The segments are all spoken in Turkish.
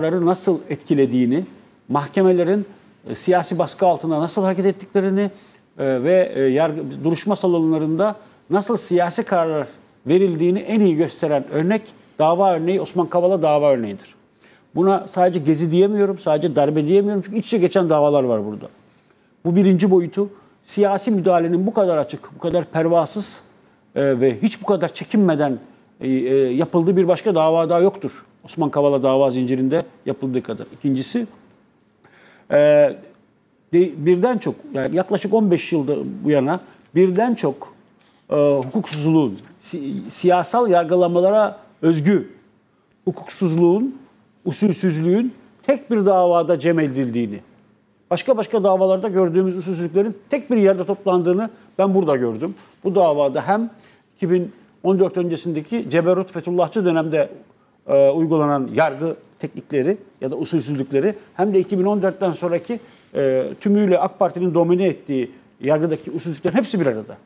nasıl etkilediğini, mahkemelerin e, siyasi baskı altında nasıl hareket ettiklerini e, ve e, duruşma salonlarında nasıl siyasi kararlar verildiğini en iyi gösteren örnek dava örneği Osman Kavala dava örneğidir. Buna sadece gezi diyemiyorum, sadece darbe diyemiyorum çünkü iç içe geçen davalar var burada. Bu birinci boyutu siyasi müdahalenin bu kadar açık, bu kadar pervasız ve hiç bu kadar çekinmeden e, e, yapıldığı bir başka dava daha yoktur. Osman Kavala dava zincirinde yapıldığı kadar. İkincisi e, birden çok yani yaklaşık 15 yılda bu yana birden çok e, hukuksuzluğun, siyasal yargılamalara özgü hukuksuzluğun, usulsüzlüğün tek bir davada cem edildiğini, başka başka davalarda gördüğümüz usulsüzlüklerin tek bir yerde toplandığını ben burada gördüm. Bu davada hem 2000 14 öncesindeki Ceberut Fethullahçı dönemde e, uygulanan yargı teknikleri ya da usulsüzlükleri hem de 2014'ten sonraki e, tümüyle AK Parti'nin domine ettiği yargıdaki usulsüzlüklerin hepsi bir arada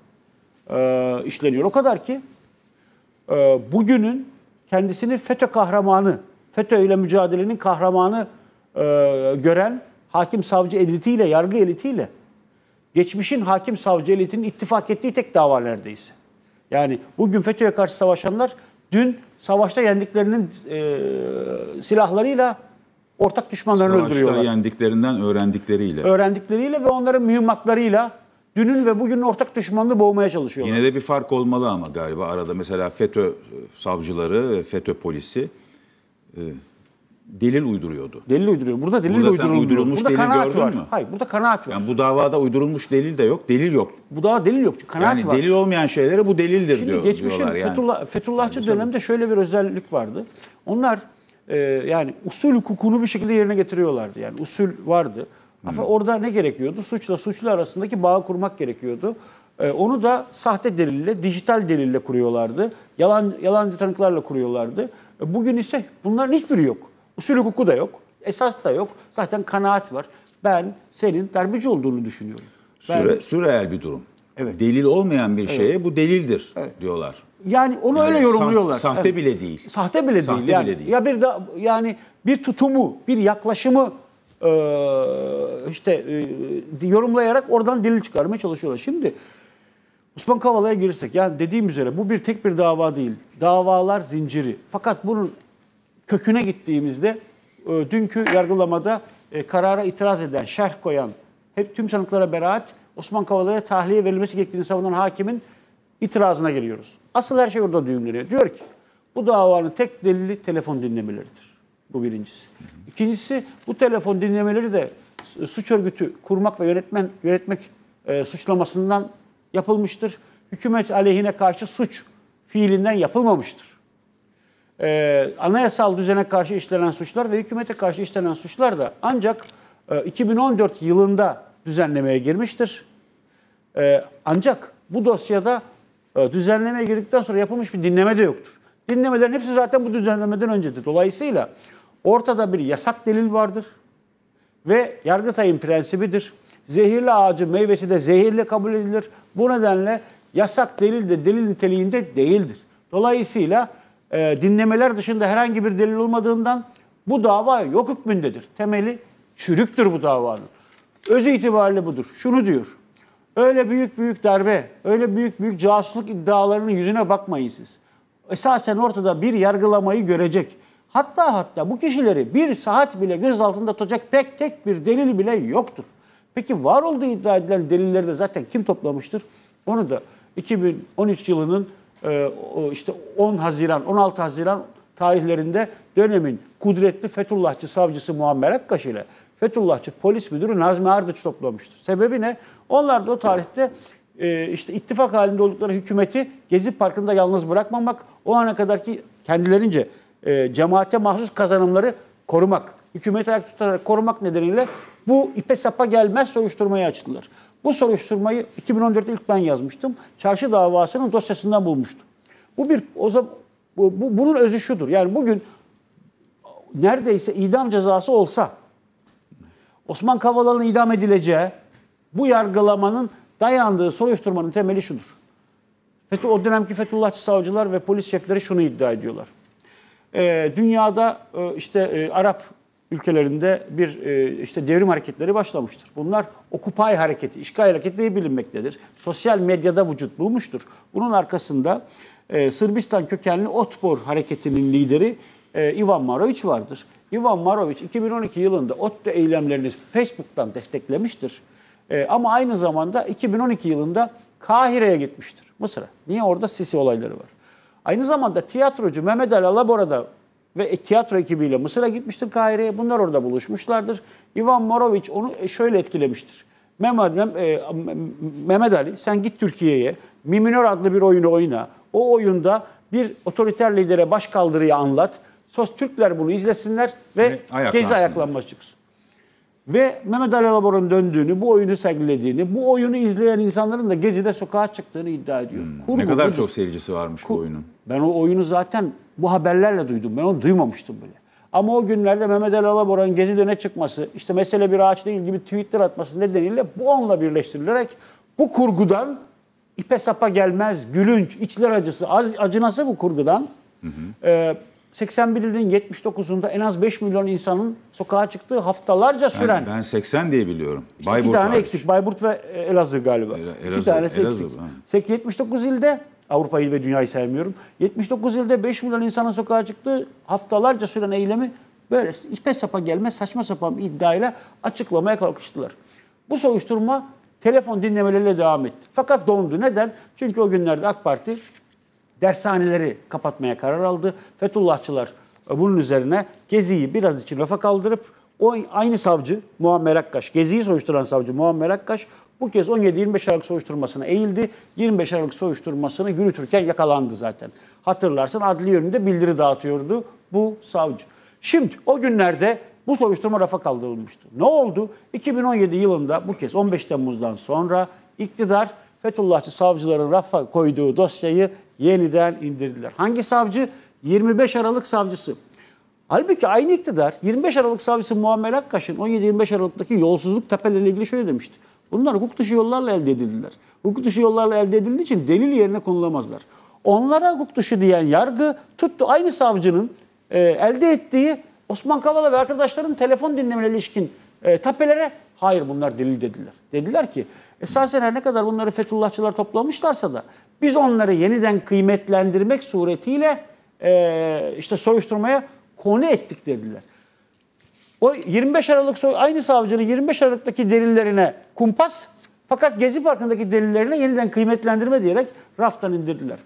e, işleniyor. O kadar ki e, bugünün kendisini FETÖ kahramanı, FETÖ ile mücadelenin kahramanı e, gören hakim savcı elitiyle, yargı elitiyle geçmişin hakim savcı elitinin ittifak ettiği tek dava neredeyse. Yani bugün FETÖ'ye karşı savaşanlar dün savaşta yendiklerinin e, silahlarıyla ortak düşmanlarını Savaşta öldürüyorlar. yendiklerinden öğrendikleriyle. Öğrendikleriyle ve onların mühimmatlarıyla dünün ve bugünün ortak düşmanını boğmaya çalışıyorlar. Yine de bir fark olmalı ama galiba arada mesela FETÖ savcıları, FETÖ polisi e, delil uyduruyordu. Delil uyduruyor. Burada delil burada de uydurulmuyor. uydurulmuş burada delil kanaat var. Mü? Hayır, burada kanaat var. Yani bu davada uydurulmuş delil de yok, delil yok. Bu dava delil yok. Kanaat yani var. delil olmayan şeylere bu delildir Şimdi diyor, geçmişin diyorlar yani. Fethullah, Fethullahçı yani dönemde şöyle bir özellik vardı. Onlar e, yani usul hukukunu bir şekilde yerine getiriyorlardı. Yani usul vardı. hmm. orada ne gerekiyordu? Suçla suçlu arasındaki bağı kurmak gerekiyordu. E, onu da sahte delille, dijital delille kuruyorlardı. Yalan yalancı tanıklarla kuruyorlardı. E, bugün ise bunların hiçbiri yok. Usul hukuku da yok. Esas da yok. Zaten kanaat var. Ben senin darbeci olduğunu düşünüyorum. Ben... Süre, süreel bir durum. Evet. Delil olmayan bir evet. şeye bu delildir evet. diyorlar. Yani onu yani öyle yorumluyorlar. Sahte, sahte bile değil. Sahte bile sahte değil. Yani. Bile değil. Ya bir de yani bir tutumu, bir yaklaşımı e, işte e, yorumlayarak oradan delil çıkarmaya çalışıyorlar. Şimdi Osman Kavala'ya girsek yani dediğim üzere bu bir tek bir dava değil. Davalar zinciri. Fakat bunun köküne gittiğimizde e, dünkü yargılamada e, karara itiraz eden, şerh koyan, hep tüm sanıklara beraat, Osman Kavala'ya tahliye verilmesi gerektiğini savunan hakimin itirazına geliyoruz. Asıl her şey orada düğümleniyor. Diyor ki bu davanın tek delili telefon dinlemeleridir. Bu birincisi. İkincisi bu telefon dinlemeleri de suç örgütü kurmak ve yönetmen yönetmek e, suçlamasından yapılmıştır. Hükümet aleyhine karşı suç fiilinden yapılmamıştır e, anayasal düzene karşı işlenen suçlar ve hükümete karşı işlenen suçlar da ancak e, 2014 yılında düzenlemeye girmiştir. E, ancak bu dosyada e, düzenlemeye girdikten sonra yapılmış bir dinleme de yoktur. Dinlemelerin hepsi zaten bu düzenlemeden öncedir. Dolayısıyla ortada bir yasak delil vardır ve Yargıtay'ın prensibidir. Zehirli ağacı meyvesi de zehirli kabul edilir. Bu nedenle yasak delil de delil niteliğinde değildir. Dolayısıyla e, dinlemeler dışında herhangi bir delil olmadığından bu dava yok hükmündedir. Temeli çürüktür bu davanın. Öz itibariyle budur. Şunu diyor. Öyle büyük büyük darbe, öyle büyük büyük casusluk iddialarının yüzüne bakmayın siz. Esasen ortada bir yargılamayı görecek. Hatta hatta bu kişileri bir saat bile göz altında tutacak pek tek bir delil bile yoktur. Peki var olduğu iddia edilen delilleri de zaten kim toplamıştır? Onu da 2013 yılının ee, işte 10 Haziran, 16 Haziran tarihlerinde dönemin kudretli Fethullahçı savcısı Muammer Akkaş ile Fethullahçı polis müdürü Nazmi Ardıç toplamıştı. Sebebi ne? Onlar da o tarihte e, işte ittifak halinde oldukları hükümeti Gezi Parkı'nda yalnız bırakmamak, o ana kadarki kendilerince e, cemaate mahsus kazanımları korumak, hükümeti ayak tutarak korumak nedeniyle bu ipe sapa gelmez soruşturmayı açtılar. Bu soruşturmayı 2014'te ilk ben yazmıştım. Çarşı davasının dosyasından bulmuştum. Bu bir o zaman bu, bu, bunun özü şudur. Yani bugün neredeyse idam cezası olsa Osman Kavala'nın idam edileceği bu yargılamanın dayandığı soruşturmanın temeli şudur. FETÖ, o dönemki Fethullahçı savcılar ve polis şefleri şunu iddia ediyorlar. Ee, dünyada e, işte e, Arap ülkelerinde bir e, işte devrim hareketleri başlamıştır. Bunlar okupay hareketi, işgal hareketi diye bilinmektedir. Sosyal medyada vücut bulmuştur. Bunun arkasında e, Sırbistan kökenli Otpor hareketinin lideri e, Ivan Maroviç vardır. Ivan Maroviç 2012 yılında ODTÜ eylemlerini Facebook'tan desteklemiştir. ama aynı zamanda 2012 yılında Kahire'ye gitmiştir, Mısır'a. Niye orada Sisi olayları var? Aynı zamanda tiyatrocu Mehmet Ali da ve e, tiyatro ekibiyle Mısır'a gitmiştir Kahire'ye. Bunlar orada buluşmuşlardır. Ivan Morovic onu e, şöyle etkilemiştir. E, Mehmet Ali sen git Türkiye'ye Mi adlı bir oyunu oyna. O oyunda bir otoriter lidere başkaldırıyı anlat. Sos Türkler bunu izlesinler ve, ve ayaklansın. gezi ayaklanması çıksın. Ve Mehmet Ali Alabor'un döndüğünü, bu oyunu sergilediğini, bu oyunu izleyen insanların da gecede sokağa çıktığını iddia ediyor. Hmm, Kurgu ne kadar budur. çok seyircisi varmış Kur- bu oyunun. Ben o oyunu zaten bu haberlerle duydum. Ben onu duymamıştım böyle. Ama o günlerde Mehmet Ali Alabora'nın gezi döne çıkması, işte mesele bir ağaç değil gibi Twitter atması nedeniyle bu onunla birleştirilerek bu kurgudan ipe sapa gelmez, gülünç, içler acısı, acı nasıl bu kurgudan hı hı. E, 81 ilin 79'unda en az 5 milyon insanın sokağa çıktığı haftalarca süren. Ben, ben 80 diye biliyorum. İşte Bayburt iki tane hariç. eksik. Bayburt ve e, Elazığ galiba. El, Elazığ, iki tanesi Elazığ, eksik. Ha. 79 ilde Avrupa il ve dünyayı saymıyorum. 79 ilde 5 milyon insanın sokağa çıktığı haftalarca süren eylemi böyle ipe sapa gelmez saçma sapan bir iddiayla açıklamaya kalkıştılar. Bu soruşturma telefon dinlemeleriyle devam etti. Fakat dondu. Neden? Çünkü o günlerde AK Parti dershaneleri kapatmaya karar aldı. Fethullahçılar bunun üzerine Gezi'yi biraz için rafa kaldırıp o aynı savcı Muammer Akkaş, Gezi'yi soruşturan savcı Muammer Akkaş bu kez 17-25 Aralık soruşturmasına eğildi. 25 Aralık soruşturmasını yürütürken yakalandı zaten. Hatırlarsın adli yönünde bildiri dağıtıyordu bu savcı. Şimdi o günlerde bu soruşturma rafa kaldırılmıştı. Ne oldu? 2017 yılında bu kez 15 Temmuz'dan sonra iktidar Fethullahçı savcıların rafa koyduğu dosyayı yeniden indirdiler. Hangi savcı? 25 Aralık savcısı. Halbuki aynı iktidar 25 Aralık savcısı Muammer Akkaş'ın 17-25 Aralık'taki yolsuzluk tepeleriyle ilgili şöyle demişti. Bunlar hukuk dışı yollarla elde edildiler. Hukuk dışı yollarla elde edildiği için delil yerine konulamazlar. Onlara hukuk dışı diyen yargı tuttu aynı savcının e, elde ettiği Osman Kavala ve arkadaşların telefon dinlemelerine ilişkin e, tapelere hayır bunlar delil dediler. Dediler ki Esasen her ne kadar bunları Fethullahçılar toplamışlarsa da biz onları yeniden kıymetlendirmek suretiyle e, işte soruşturmaya konu ettik dediler. O 25 Aralık aynı savcının 25 Aralık'taki delillerine kumpas fakat Gezi Parkı'ndaki delillerine yeniden kıymetlendirme diyerek raftan indirdiler.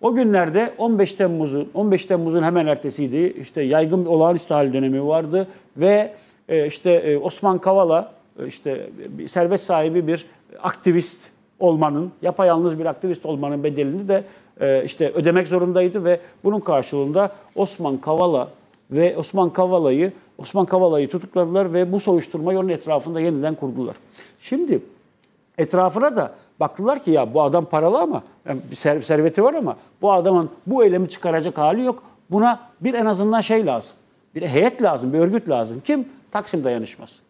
O günlerde 15 Temmuz'un 15 Temmuz'un hemen ertesiydi. işte yaygın bir olağanüstü hal dönemi vardı ve e, işte e, Osman Kavala e, işte serbest sahibi bir aktivist olmanın, yapayalnız bir aktivist olmanın bedelini de e, işte ödemek zorundaydı ve bunun karşılığında Osman Kavala ve Osman Kavala'yı Osman Kavala'yı tutukladılar ve bu soruşturma onun etrafında yeniden kurdular. Şimdi etrafına da baktılar ki ya bu adam paralı ama yani bir serveti var ama bu adamın bu eylemi çıkaracak hali yok. Buna bir en azından şey lazım. Bir heyet lazım, bir örgüt lazım. Kim? Taksim dayanışması.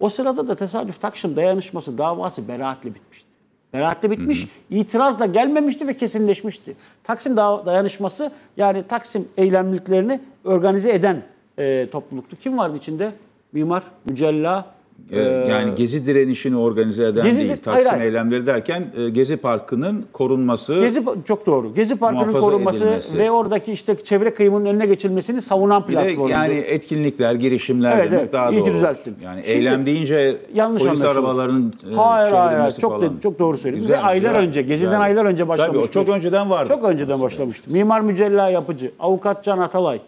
O sırada da tesadüf Taksim dayanışması davası beraatle bitmişti. Beraatle bitmiş, hı hı. itiraz da gelmemişti ve kesinleşmişti. Taksim dayanışması yani Taksim eylemliklerini organize eden e, topluluktu. Kim vardı içinde? Mimar, Mücella, ee, ee, yani gezi direnişini organize eden gezi, değil, Taksim hayır, hayır. eylemleri derken e, Gezi Parkı'nın korunması. Gezi çok doğru. Gezi Parkı'nın korunması edilmesi. ve oradaki işte çevre kıyımının önüne geçilmesini savunan platform. Yani etkinlikler, girişimler evet, demek evet, daha iyi doğru. düzelttin. Yani Şimdi, eylem deyince yanlış polis arabalarının e, hayır, hayır, çok falan. De, çok doğru söyledin. Güzel, aylar güzel, önce, Gezi'den güzel. aylar önce başlamıştı. Tabii o çok önceden vardı. Çok önceden Aslında. başlamıştı. Mimar Mücella Yapıcı, Avukat Can Atalay,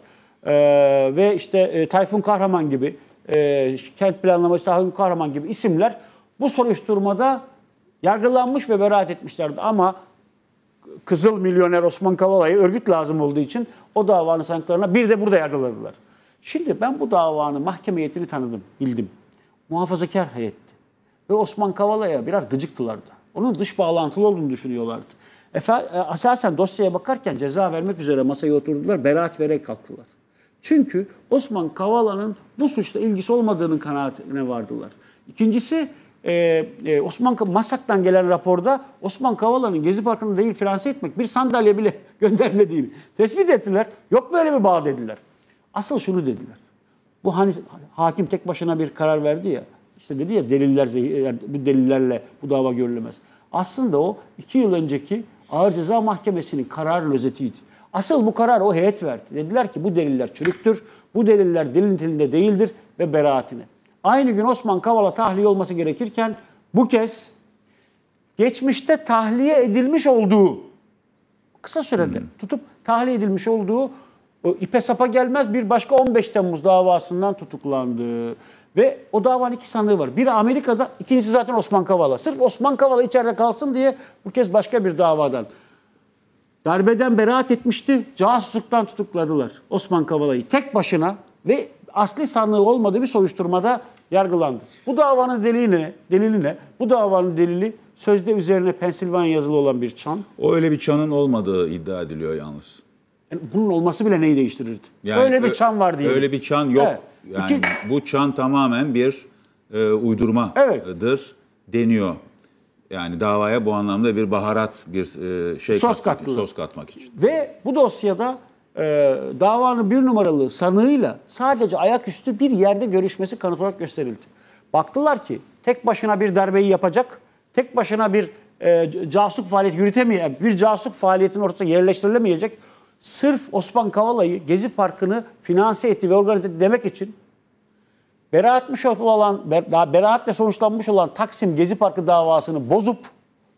ee, ve işte e, Tayfun Kahraman gibi e, kent planlaması Hakim Kahraman gibi isimler bu soruşturmada yargılanmış ve beraat etmişlerdi. Ama Kızıl milyoner Osman Kavalayı örgüt lazım olduğu için o davanın sanıklarına bir de burada yargıladılar. Şimdi ben bu davanın mahkeme heyetini tanıdım, bildim. Muhafazakar heyetti. Ve Osman Kavala'ya biraz gıcıktılar da Onun dış bağlantılı olduğunu düşünüyorlardı. Efe, e, asasen dosyaya bakarken ceza vermek üzere masaya oturdular, beraat vererek kalktılar. Çünkü Osman Kavala'nın bu suçla ilgisi olmadığının kanaatine vardılar. İkincisi e, ee, Osman Masak'tan gelen raporda Osman Kavala'nın Gezi Parkı'nı değil finanse etmek bir sandalye bile göndermediğini tespit ettiler. Yok böyle bir bağ dediler. Asıl şunu dediler. Bu hani hakim tek başına bir karar verdi ya. İşte dedi ya deliller bu delillerle bu dava görülemez. Aslında o iki yıl önceki Ağır Ceza Mahkemesi'nin karar özetiydi. Asıl bu karar o heyet verdi. Dediler ki bu deliller çürüktür, bu deliller dilin değildir ve beraatine. Aynı gün Osman Kavala tahliye olması gerekirken bu kez geçmişte tahliye edilmiş olduğu kısa sürede hmm. tutup tahliye edilmiş olduğu o ipe sapa gelmez bir başka 15 Temmuz davasından tutuklandı. Ve o davanın iki sanığı var. Biri Amerika'da, ikincisi zaten Osman Kavala. Sırf Osman Kavala içeride kalsın diye bu kez başka bir davadan Darbeden beraat etmişti. Casusluktan tutukladılar Osman Kavala'yı. Tek başına ve asli sanığı olmadığı bir soruşturmada yargılandı. Bu davanın delili ne? Delili ne? Bu davanın delili sözde üzerine Pensilvanya yazılı olan bir çan. O öyle bir çanın olmadığı iddia ediliyor yalnız. Yani bunun olması bile neyi değiştirirdi? Yani öyle bir çan var diye. Öyle bir çan yok. Evet. Yani İki... bu çan tamamen bir e, uydurmadır evet. deniyor. Yani davaya bu anlamda bir baharat, bir e, şey sos katmak, sos katmak için. Ve bu dosyada e, davanın bir numaralı sanığıyla sadece ayaküstü bir yerde görüşmesi kanıt olarak gösterildi. Baktılar ki tek başına bir darbeyi yapacak, tek başına bir e, casusluk faaliyeti yürütemeyecek, bir casusluk faaliyetin ortada yerleştirilemeyecek. Sırf Osman Kavala'yı Gezi Parkı'nı finanse etti ve organize etti demek için beraatmiş olan, daha beraatle sonuçlanmış olan Taksim Gezi Parkı davasını bozup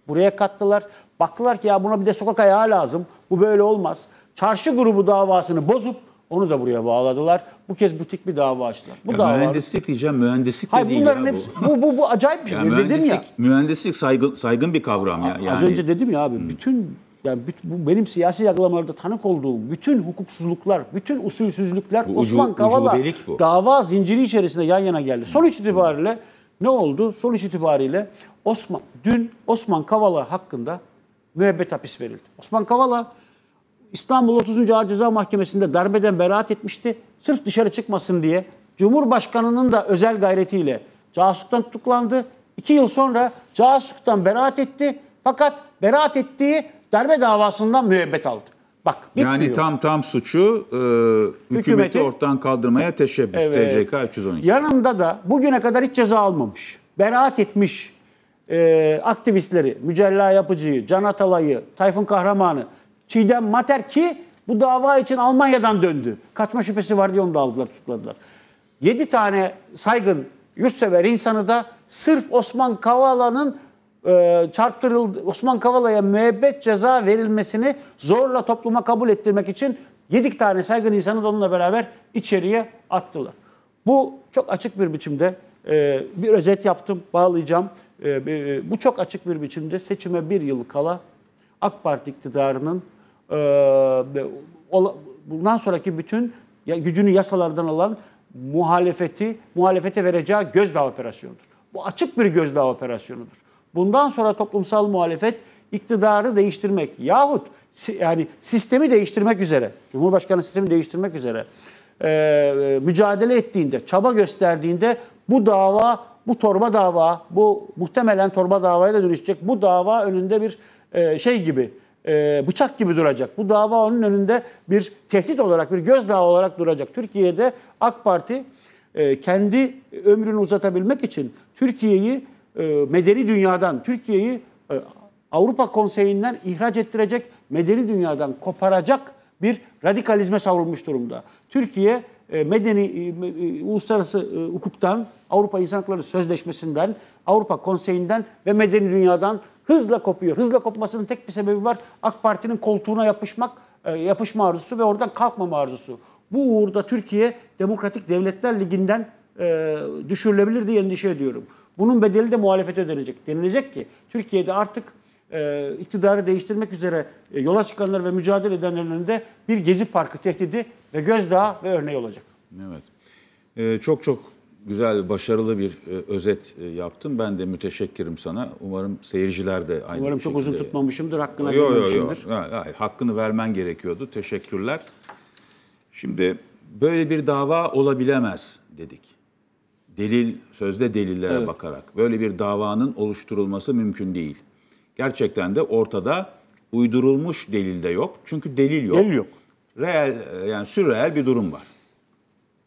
buraya kattılar. Baktılar ki ya buna bir de sokak ayağı lazım. Bu böyle olmaz. Çarşı grubu davasını bozup onu da buraya bağladılar. Bu kez butik bir dava açtılar. Bu dava mühendislik diyeceğim, mühendislik de Hayır, değil bunların ya hepsi, bu. bu. Bu bu acayip bir şey. Yani mühendislik, dedim ya. Mühendislik saygın, saygın bir kavram ya. Yani. Az önce dedim ya abi, hmm. bütün yani bu benim siyasi yargılamalarda tanık olduğum bütün hukuksuzluklar, bütün usulsüzlükler bu Osman ucu, Kavala bu. dava zinciri içerisinde yan yana geldi. Sonuç itibariyle ne oldu? Sonuç itibariyle Osman dün Osman Kavala hakkında müebbet hapis verildi. Osman Kavala İstanbul 30. Ağır Ceza Mahkemesi'nde darbeden beraat etmişti. Sırf dışarı çıkmasın diye Cumhurbaşkanı'nın da özel gayretiyle casusluktan tutuklandı. İki yıl sonra casusluktan beraat etti. Fakat beraat ettiği darbe davasından müebbet aldı. Bak bitmiyor. Yani tam tam suçu e, hükümeti, ortadan kaldırmaya teşebbüs evet. TCK 312. Yanında da bugüne kadar hiç ceza almamış, beraat etmiş e, aktivistleri, Mücella Yapıcı'yı, Can Atalay'ı, Tayfun Kahraman'ı, Çiğdem Mater ki bu dava için Almanya'dan döndü. Kaçma şüphesi var diye onu da aldılar, tutukladılar. 7 tane saygın, yurtsever insanı da sırf Osman Kavala'nın e, çarptırıldı Osman Kavala'ya müebbet ceza verilmesini zorla topluma kabul ettirmek için 7 tane saygın insanı da onunla beraber içeriye attılar. Bu çok açık bir biçimde e, bir özet yaptım, bağlayacağım. E, e, bu çok açık bir biçimde seçime bir yıl kala AK Parti iktidarının bundan sonraki bütün gücünü yasalardan alan muhalefeti muhalefete vereceği gözdağı operasyonudur. Bu açık bir gözdağı operasyonudur. Bundan sonra toplumsal muhalefet iktidarı değiştirmek yahut yani sistemi değiştirmek üzere, Cumhurbaşkanı sistemi değiştirmek üzere e, mücadele ettiğinde, çaba gösterdiğinde bu dava, bu torba dava, bu muhtemelen torba davaya da dönüşecek. Bu dava önünde bir e, şey gibi, e, bıçak gibi duracak. Bu dava onun önünde bir tehdit olarak, bir gözdağı olarak duracak. Türkiye'de AK Parti e, kendi ömrünü uzatabilmek için Türkiye'yi e, medeni dünyadan Türkiye'yi e, Avrupa Konseyi'nden ihraç ettirecek, medeni dünyadan koparacak bir radikalizme savrulmuş durumda. Türkiye e, medeni uluslararası hukuktan, Avrupa İnsan Hakları Sözleşmesi'nden, Avrupa Konseyi'nden ve medeni dünyadan hızla kopuyor. Hızla kopmasının tek bir sebebi var. AK Parti'nin koltuğuna yapışmak, yapışma arzusu ve oradan kalkma arzusu. Bu uğurda Türkiye Demokratik Devletler Ligi'nden düşürülebilir diye endişe ediyorum. Bunun bedeli de muhalefete ödenecek. Denilecek ki Türkiye'de artık e, iktidarı değiştirmek üzere e, yola çıkanlar ve mücadele edenlerin önünde bir gezi parkı tehdidi ve gözdağı ve örneği olacak. Evet. Ee, çok çok güzel, başarılı bir e, özet e, yaptın. Ben de müteşekkirim sana. Umarım seyirciler de aynı Umarım şekilde... çok uzun tutmamışımdır, hakkını vermemişimdir. Yo yo hayır, hayır, hakkını vermen gerekiyordu. Teşekkürler. Şimdi böyle bir dava olabilemez dedik delil, sözde delillere evet. bakarak böyle bir davanın oluşturulması mümkün değil. Gerçekten de ortada uydurulmuş delil de yok. Çünkü delil yok. Delil yok. Reel, e, yani sürreel bir durum var.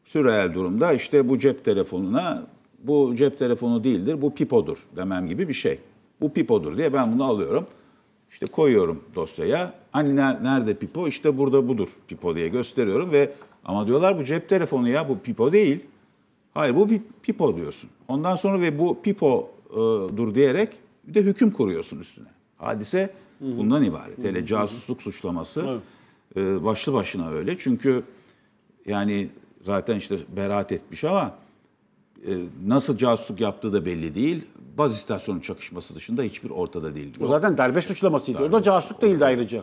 Sürreel durumda işte bu cep telefonuna, bu cep telefonu değildir, bu pipodur demem gibi bir şey. Bu pipodur diye ben bunu alıyorum. İşte koyuyorum dosyaya. Hani nerede pipo? İşte burada budur pipo diye gösteriyorum ve ama diyorlar bu cep telefonu ya bu pipo değil. Hayır bu bir pipo diyorsun. Ondan sonra ve bu e, dur diyerek bir de hüküm kuruyorsun üstüne. Hadise Hı-hı. bundan ibaret. Hele casusluk suçlaması e, başlı başına öyle. Çünkü yani zaten işte beraat etmiş ama e, nasıl casusluk yaptığı da belli değil. Baz istasyonu çakışması dışında hiçbir ortada değil. O zaten derbest suçlamasıydı. Derbest, o da casusluk değildi ayrıca.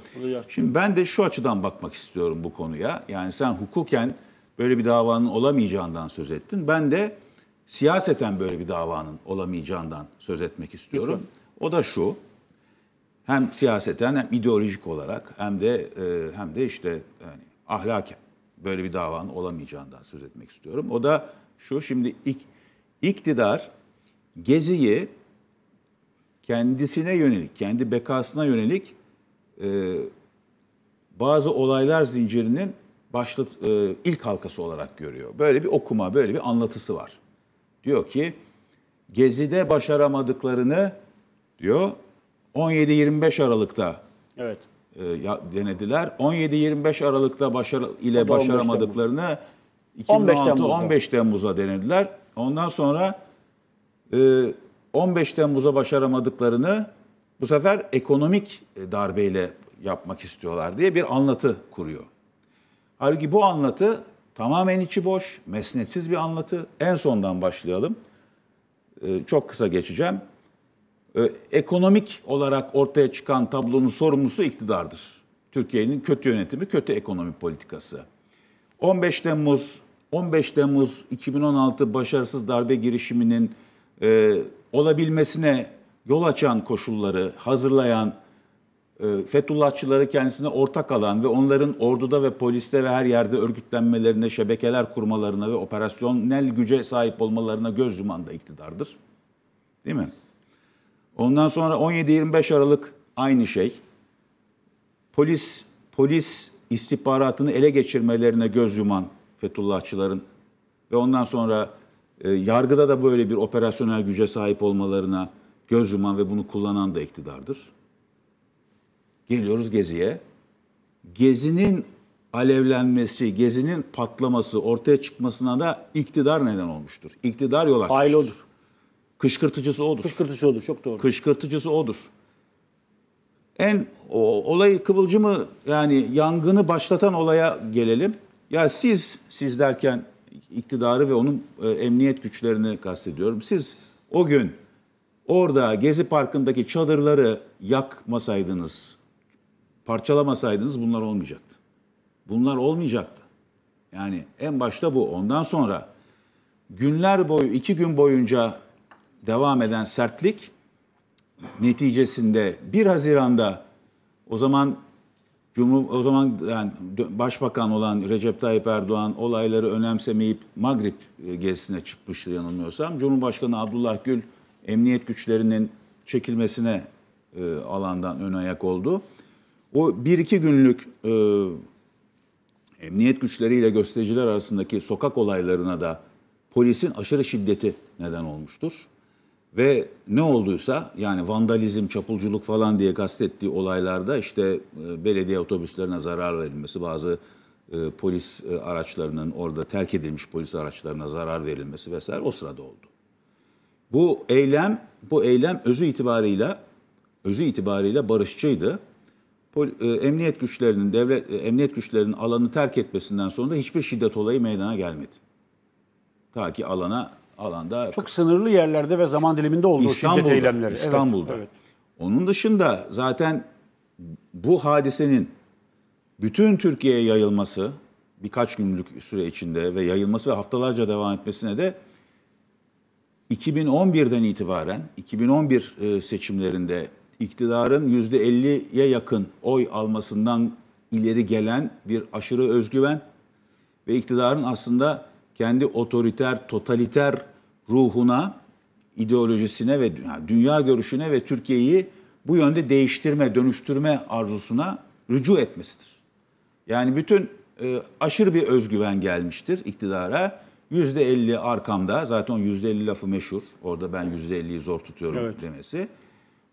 Şimdi ben de şu açıdan bakmak istiyorum bu konuya. Yani sen hukuken böyle bir davanın olamayacağından söz ettin. Ben de siyaseten böyle bir davanın olamayacağından söz etmek istiyorum. Lütfen. O da şu. Hem siyaseten hem ideolojik olarak hem de e, hem de işte yani ahlaken böyle bir davanın olamayacağından söz etmek istiyorum. O da şu şimdi ik, iktidar Gezi'yi kendisine yönelik, kendi bekasına yönelik e, bazı olaylar zincirinin başlık e, ilk halkası olarak görüyor. Böyle bir okuma, böyle bir anlatısı var. Diyor ki Gezi'de başaramadıklarını diyor 17-25 Aralık'ta evet. e, denediler. 17-25 Aralık'ta başarı ile başaramadıklarını 2016-15 Temmuz'a denediler. Ondan sonra e, 15 Temmuz'a başaramadıklarını bu sefer ekonomik e, darbeyle yapmak istiyorlar diye bir anlatı kuruyor. Halbuki bu anlatı tamamen içi boş, mesnetsiz bir anlatı. En sondan başlayalım. Ee, çok kısa geçeceğim. Ee, ekonomik olarak ortaya çıkan tablonun sorumlusu iktidardır. Türkiye'nin kötü yönetimi, kötü ekonomi politikası. 15 Temmuz 15 Temmuz 2016 başarısız darbe girişiminin e, olabilmesine yol açan koşulları hazırlayan e, Fethullahçıları kendisine ortak alan ve onların orduda ve poliste ve her yerde örgütlenmelerine, şebekeler kurmalarına ve operasyonel güce sahip olmalarına göz yuman da iktidardır. Değil mi? Ondan sonra 17-25 Aralık aynı şey. Polis polis istihbaratını ele geçirmelerine göz yuman Fethullahçıların ve ondan sonra e, yargıda da böyle bir operasyonel güce sahip olmalarına göz yuman ve bunu kullanan da iktidardır. Geliyoruz Gezi'ye. Gezi'nin alevlenmesi, Gezi'nin patlaması, ortaya çıkmasına da iktidar neden olmuştur. İktidar yol açmıştır. Aile odur. Kışkırtıcısı odur. Kışkırtıcısı odur, çok doğru. Kışkırtıcısı odur. En o, olayı kıvılcımı yani yangını başlatan olaya gelelim. Ya siz, siz derken iktidarı ve onun e, emniyet güçlerini kastediyorum. Siz o gün orada Gezi Parkı'ndaki çadırları yakmasaydınız, parçalamasaydınız bunlar olmayacaktı. Bunlar olmayacaktı. Yani en başta bu. Ondan sonra günler boyu, iki gün boyunca devam eden sertlik neticesinde 1 Haziran'da o zaman Cumhur, o zaman yani başbakan olan Recep Tayyip Erdoğan olayları önemsemeyip Magrib e, gezisine çıkmıştı yanılmıyorsam. Cumhurbaşkanı Abdullah Gül emniyet güçlerinin çekilmesine e, alandan ön ayak oldu. O bir iki günlük e, emniyet güçleriyle göstericiler arasındaki sokak olaylarına da polisin aşırı şiddeti neden olmuştur. Ve ne olduysa yani vandalizm, çapulculuk falan diye kastettiği olaylarda işte e, belediye otobüslerine zarar verilmesi, bazı e, polis e, araçlarının orada terk edilmiş polis araçlarına zarar verilmesi vesaire o sırada oldu. Bu eylem, bu eylem özü itibarıyla özü itibarıyla barışçıydı e, emniyet güçlerinin devlet e, emniyet güçlerinin alanı terk etmesinden sonra da hiçbir şiddet olayı meydana gelmedi. Ta ki alana alanda çok sınırlı yerlerde ve zaman diliminde oldu İstanbul'da, şiddet eylemleri. İstanbul'da. Evet, evet. Onun dışında zaten bu hadisenin bütün Türkiye'ye yayılması birkaç günlük süre içinde ve yayılması ve haftalarca devam etmesine de 2011'den itibaren 2011 e, seçimlerinde iktidarın %50'ye yakın oy almasından ileri gelen bir aşırı özgüven ve iktidarın aslında kendi otoriter, totaliter ruhuna, ideolojisine ve dünya görüşüne ve Türkiye'yi bu yönde değiştirme, dönüştürme arzusuna rücu etmesidir. Yani bütün e, aşırı bir özgüven gelmiştir iktidara. %50 arkamda, zaten %50 lafı meşhur. Orada ben %50'yi zor tutuyorum evet. demesi.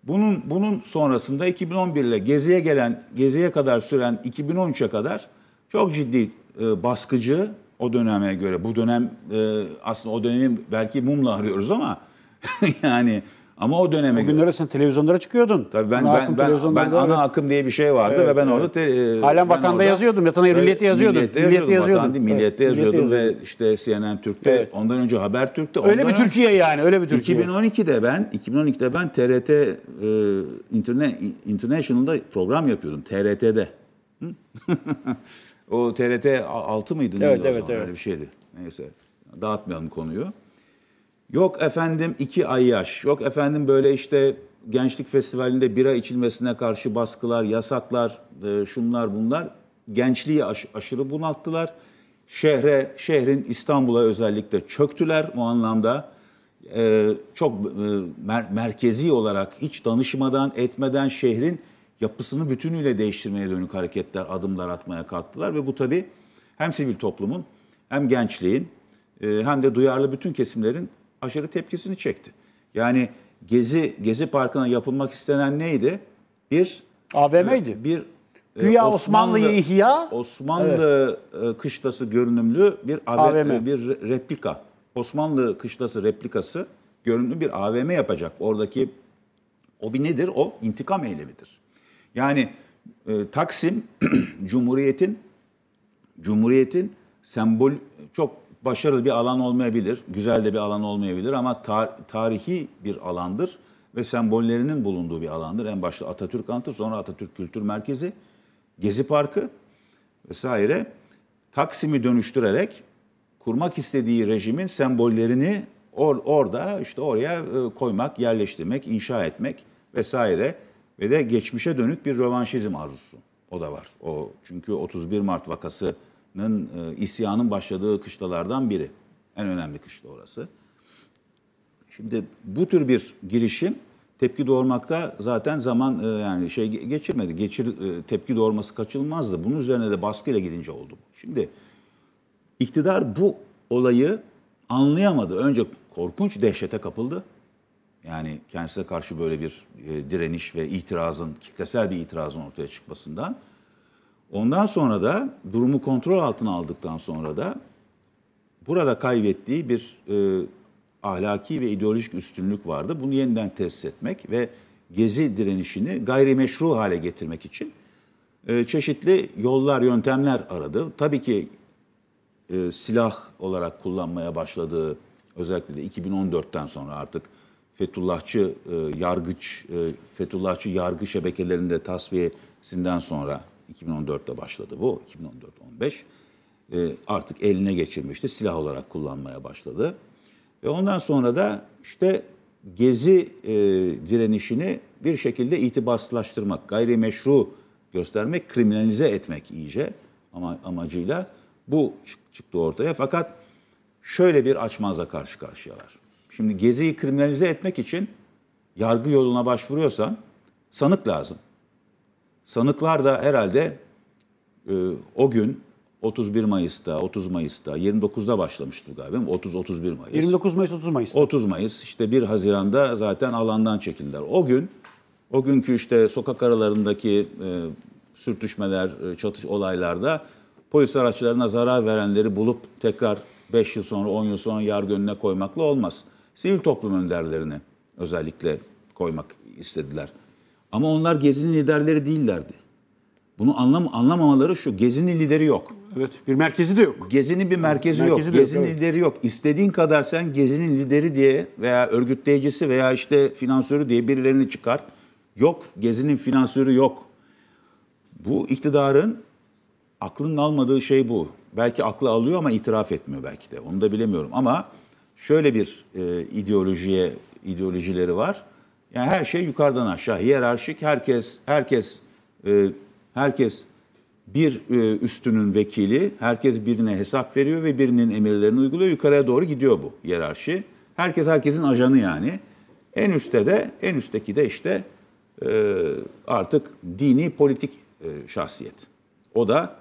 Bunun bunun sonrasında 2011 ile geziye gelen geziye kadar süren 2013'e kadar çok ciddi e, baskıcı o döneme göre bu dönem e, aslında o dönemi belki mumla arıyoruz ama yani ama o döneme Bugünlere göre. sen televizyonlara çıkıyordun. Tabii ben ana ben ben, ben ana akım diye bir şey vardı evet, ve ben evet. orada te, e, Halen vatanda orada, yazıyordum. Yatana milliyette yazıyordum. Milliyette yazıyordum. Yazıyordum. milliyette evet, yazıyordum ve işte CNN Türk'te, evet. ondan önce Habertürk'te. Öyle bir Türkiye yani, öyle bir Türkiye. 2012'de ben 2012'de ben TRT e, Internet International'da program yapıyordum TRT'de. o TRT 6 mıydı? Evet, evet, o zaman? evet. Öyle bir şeydi. Neyse dağıtmayalım konuyu. Yok efendim iki ay yaş, yok efendim böyle işte gençlik festivalinde bira içilmesine karşı baskılar, yasaklar, e, şunlar bunlar gençliği aş- aşırı bunalttılar. Şehre, şehrin İstanbul'a özellikle çöktüler o anlamda. E, çok e, mer- merkezi olarak hiç danışmadan, etmeden şehrin yapısını bütünüyle değiştirmeye dönük hareketler, adımlar atmaya kalktılar ve bu tabii hem sivil toplumun hem gençliğin e, hem de duyarlı bütün kesimlerin aşırı tepkisini çekti. Yani Gezi Gezi Parkı'na yapılmak istenen neydi? Bir AVM'ydi. E, bir e, Güya Osmanlı, Osmanlı ihya Osmanlı evet. E, kışlası görünümlü bir AVM, bir replika. Osmanlı kışlası replikası görünümlü bir AVM yapacak. Oradaki o bir nedir? O intikam eylemidir. Yani e, Taksim Cumhuriyet'in Cumhuriyet'in sembol çok başarılı bir alan olmayabilir, güzel de bir alan olmayabilir ama tar- tarihi bir alandır ve sembollerinin bulunduğu bir alandır. En başta Atatürk Antı, sonra Atatürk Kültür Merkezi, Gezi Parkı vesaire Taksim'i dönüştürerek kurmak istediği rejimin sembollerini or- orada işte oraya e, koymak, yerleştirmek, inşa etmek vesaire ve de geçmişe dönük bir rövanşizm arzusu. O da var. O çünkü 31 Mart vakası e, isyanın başladığı kışlalardan biri. En önemli kışla orası. Şimdi bu tür bir girişim tepki doğurmakta zaten zaman e, yani şey geçirmedi. Geçir e, tepki doğurması kaçınılmazdı. Bunun üzerine de baskıyla gidince oldu bu. Şimdi iktidar bu olayı anlayamadı. Önce korkunç dehşete kapıldı. Yani kendisine karşı böyle bir e, direniş ve itirazın, kitlesel bir itirazın ortaya çıkmasından. Ondan sonra da durumu kontrol altına aldıktan sonra da burada kaybettiği bir e, ahlaki ve ideolojik üstünlük vardı. Bunu yeniden tesis etmek ve gezi direnişini gayrimeşru hale getirmek için e, çeşitli yollar, yöntemler aradı. Tabii ki e, silah olarak kullanmaya başladığı özellikle de 2014'ten sonra artık Fethullahçı e, yargıç, e, Fethullahçı yargı şebekelerinde tasfiyesinden sonra 2014'te başladı bu. 2014-15. E, ee, artık eline geçirmişti. Silah olarak kullanmaya başladı. Ve ondan sonra da işte gezi e, direnişini bir şekilde itibarsızlaştırmak, gayrimeşru göstermek, kriminalize etmek iyice ama amacıyla bu çıktı ortaya. Fakat şöyle bir açmazla karşı karşıyalar. Şimdi geziyi kriminalize etmek için yargı yoluna başvuruyorsan sanık lazım. Sanıklar da herhalde e, o gün 31 Mayıs'ta, 30 Mayıs'ta, 29'da başlamıştı galiba 30-31 Mayıs. 29 Mayıs, 30 Mayıs. 30 Mayıs işte 1 Haziran'da zaten alandan çekildiler. O gün, o günkü işte sokak aralarındaki e, sürtüşmeler, e, çatış olaylarda polis araçlarına zarar verenleri bulup tekrar 5 yıl sonra, 10 yıl sonra yargı önüne koymakla olmaz. Sivil toplum önderlerini özellikle koymak istediler. Ama onlar Gezi'nin liderleri değillerdi. Bunu anlam anlamamaları şu. Gezi'nin lideri yok. Evet. Bir merkezi de yok. Gezi'nin bir merkezi, merkezi yok. Gezi'nin evet. lideri yok. İstediğin kadar sen Gezi'nin lideri diye veya örgütleyicisi veya işte finansörü diye birilerini çıkar. Yok. Gezi'nin finansörü yok. Bu iktidarın aklının almadığı şey bu. Belki aklı alıyor ama itiraf etmiyor belki de. Onu da bilemiyorum ama şöyle bir e, ideolojiye ideolojileri var. Yani her şey yukarıdan aşağı hiyerarşik. Herkes herkes e, herkes bir e, üstünün vekili, herkes birine hesap veriyor ve birinin emirlerini uyguluyor. Yukarıya doğru gidiyor bu hiyerarşi. Herkes herkesin ajanı yani. En üstte de en üstteki de işte e, artık dini politik e, şahsiyet. O da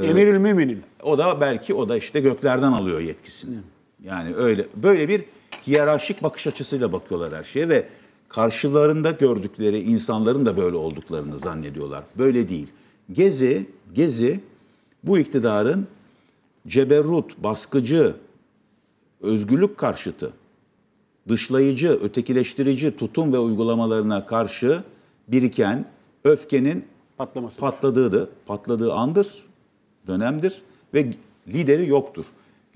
e, Emirül Müminin. O da belki o da işte göklerden alıyor yetkisini. Yani öyle böyle bir hiyerarşik bakış açısıyla bakıyorlar her şeye ve karşılarında gördükleri insanların da böyle olduklarını zannediyorlar. Böyle değil. Gezi, Gezi bu iktidarın ceberrut, baskıcı, özgürlük karşıtı, dışlayıcı, ötekileştirici tutum ve uygulamalarına karşı biriken öfkenin patlaması patladığıdır. patladığı andır, dönemdir ve lideri yoktur.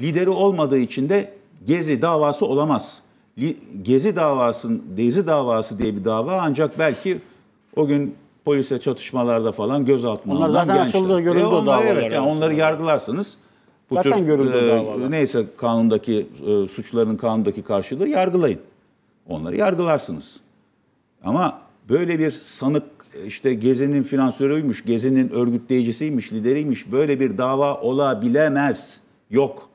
Lideri olmadığı için de Gezi davası olamaz. Gezi davasının Gezi davası diye bir dava ancak belki o gün polise çatışmalarda falan gözaltına Onlar zaten gençler. açıldı görüldü e onlar, o davalar. Evet, yani, onları yargılarsınız. bu zaten tür, görüldü e, davalar. Neyse kanundaki e, suçların kanundaki karşılığı yargılayın. Onları yargılarsınız. Ama böyle bir sanık işte Gezi'nin finansörüymüş, Gezi'nin örgütleyicisiymiş, lideriymiş böyle bir dava olabilemez. Yok.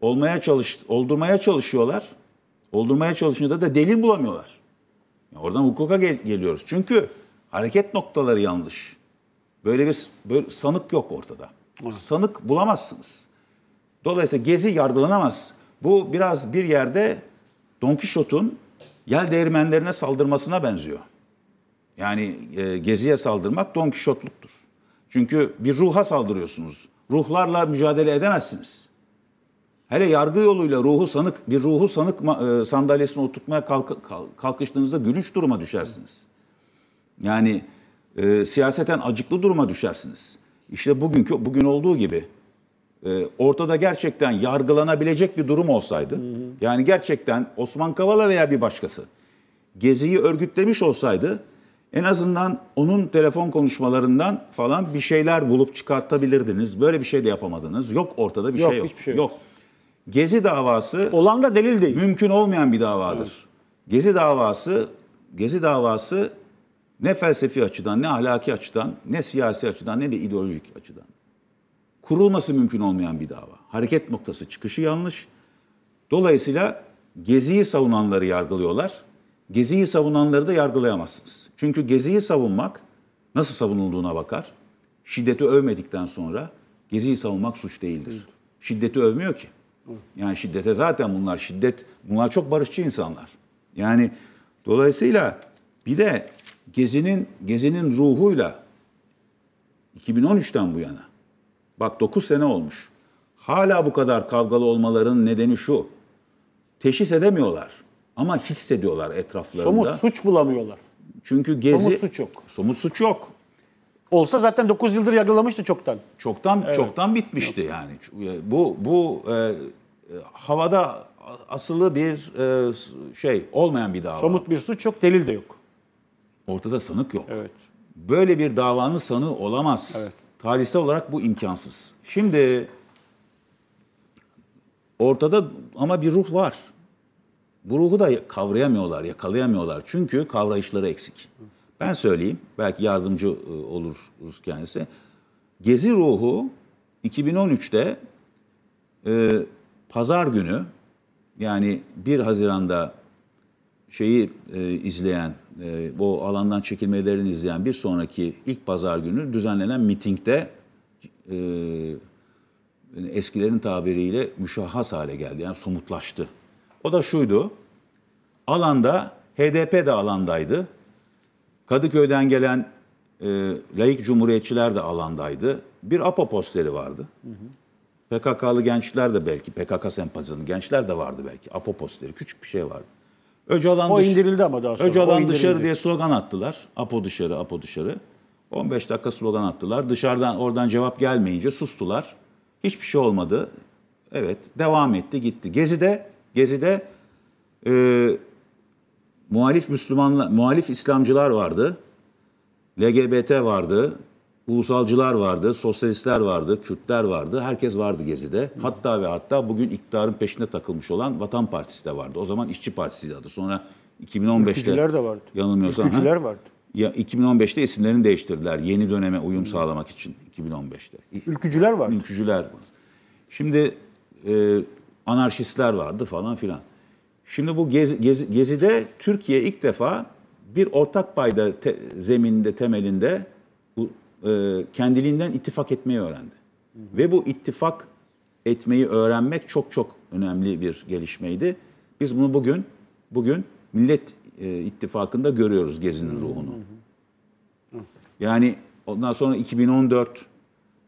Olmaya çalış, oldurmaya çalışıyorlar doldurmaya çalışınca da delil bulamıyorlar. Yani oradan hukuka gel- geliyoruz. Çünkü hareket noktaları yanlış. Böyle bir böyle sanık yok ortada. Evet. Sanık bulamazsınız. Dolayısıyla Gezi yargılanamaz. Bu biraz bir yerde Don Kişot'un yel değirmenlerine saldırmasına benziyor. Yani e, Gezi'ye saldırmak Don Kişotluktur. Çünkü bir ruha saldırıyorsunuz. Ruhlarla mücadele edemezsiniz. Hele yargı yoluyla ruhu sanık bir ruhu sanık e, sandalyesine oturtmaya kalk, kalkıştığınızda gülüş duruma düşersiniz. Yani e, siyaseten acıklı duruma düşersiniz. İşte bugünkü bugün olduğu gibi e, ortada gerçekten yargılanabilecek bir durum olsaydı, hı hı. yani gerçekten Osman Kavala veya bir başkası geziyi örgütlemiş olsaydı en azından onun telefon konuşmalarından falan bir şeyler bulup çıkartabilirdiniz. Böyle bir şey de yapamadınız. Yok ortada bir yok, şey yok. Hiçbir şey yok. yok. Gezi davası olan da delil değil. Mümkün olmayan bir davadır. Evet. Gezi davası Gezi davası ne felsefi açıdan, ne ahlaki açıdan, ne siyasi açıdan, ne de ideolojik açıdan. Kurulması mümkün olmayan bir dava. Hareket noktası çıkışı yanlış. Dolayısıyla Gezi'yi savunanları yargılıyorlar. Gezi'yi savunanları da yargılayamazsınız. Çünkü Gezi'yi savunmak nasıl savunulduğuna bakar. Şiddeti övmedikten sonra Gezi'yi savunmak suç değildir. Şiddeti övmüyor ki. Yani şiddete zaten bunlar şiddet, bunlar çok barışçı insanlar. Yani dolayısıyla bir de Gezi'nin Gezi'nin ruhuyla 2013'ten bu yana bak 9 sene olmuş. Hala bu kadar kavgalı olmaların nedeni şu. Teşhis edemiyorlar ama hissediyorlar etraflarında. Somut suç bulamıyorlar. Çünkü Gezi... Somut suç yok. Somut suç yok. Olsa zaten 9 yıldır yargılamıştı çoktan. Çoktan evet. çoktan bitmişti Yok. yani. E, bu bu e, e, havada asılı bir e, şey olmayan bir dava. Somut bir suç yok, delil de yok. Ortada sanık yok. Evet. Böyle bir davanın sanığı olamaz. Evet. Tarihsel olarak bu imkansız. Şimdi ortada ama bir ruh var. Bu ruhu da kavrayamıyorlar, yakalayamıyorlar. Çünkü kavrayışları eksik. Hı. Ben söyleyeyim. Belki yardımcı e, oluruz kendisi. Gezi ruhu 2013'te e, pazar günü yani 1 Haziran'da şeyi e, izleyen, e, bu alandan çekilmelerini izleyen bir sonraki ilk pazar günü düzenlenen mitingde e, eskilerin tabiriyle müşahhas hale geldi. Yani somutlaştı. O da şuydu. Alanda, HDP de alandaydı. Kadıköy'den gelen e, laik cumhuriyetçiler de alandaydı. Bir apo posteri vardı. Hı hı. PKK'lı gençler de belki, PKK sempatizanı gençler de vardı belki. Apo posteri, küçük bir şey vardı. Öcalan o dış... indirildi ama daha sonra. Öcalan dışarı diye slogan attılar. APO dışarı, APO dışarı. 15 dakika slogan attılar. Dışarıdan oradan cevap gelmeyince sustular. Hiçbir şey olmadı. Evet, devam etti, gitti. Gezi'de, Gezi'de e, muhalif Müslümanlar, muhalif İslamcılar vardı. LGBT vardı, ulusalcılar vardı, sosyalistler vardı, Kürtler vardı. Herkes vardı Gezi'de. Hatta ve hatta bugün iktidarın peşine takılmış olan Vatan Partisi de vardı. O zaman İşçi Partisi'ydi adı. Sonra 2015'te Ülkücüler de vardı. Yanılmıyorsam. Ülkücüler vardı. Ya 2015'te isimlerini değiştirdiler yeni döneme uyum hmm. sağlamak için 2015'te. E, ülkücüler vardı. Ülkücüler vardı. Şimdi e, anarşistler vardı falan filan. Şimdi bu gezi gez, gezide Türkiye ilk defa bir ortak payda te, zeminde temelinde bu, e, kendiliğinden ittifak etmeyi öğrendi. Hı hı. Ve bu ittifak etmeyi öğrenmek çok çok önemli bir gelişmeydi. Biz bunu bugün bugün Millet e, İttifakı'nda görüyoruz gezinin ruhunu. Hı yani ondan sonra 2014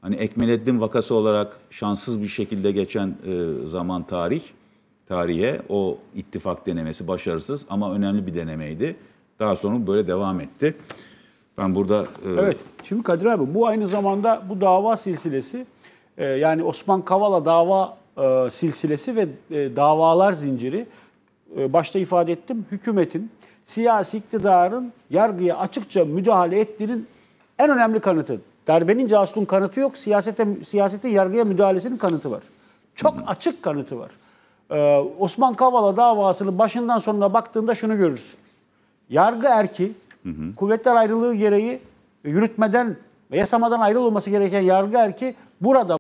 hani Ekmeleddin vakası olarak şanssız bir şekilde geçen e, zaman tarih tarihe. O ittifak denemesi başarısız ama önemli bir denemeydi. Daha sonra böyle devam etti. Ben burada... E... Evet, şimdi Kadir abi bu aynı zamanda bu dava silsilesi e, yani Osman Kavala dava e, silsilesi ve e, davalar zinciri e, başta ifade ettim hükümetin, siyasi iktidarın yargıya açıkça müdahale ettiğinin en önemli kanıtı. Darbenin casuslun kanıtı yok, siyasete, siyasete yargıya müdahalesinin kanıtı var. Çok açık kanıtı var. Ee, Osman Kavala davasının başından sonuna baktığında şunu görürüz: Yargı erki, hı hı. kuvvetler ayrılığı gereği yürütmeden ve yasamadan ayrılması gereken yargı erki burada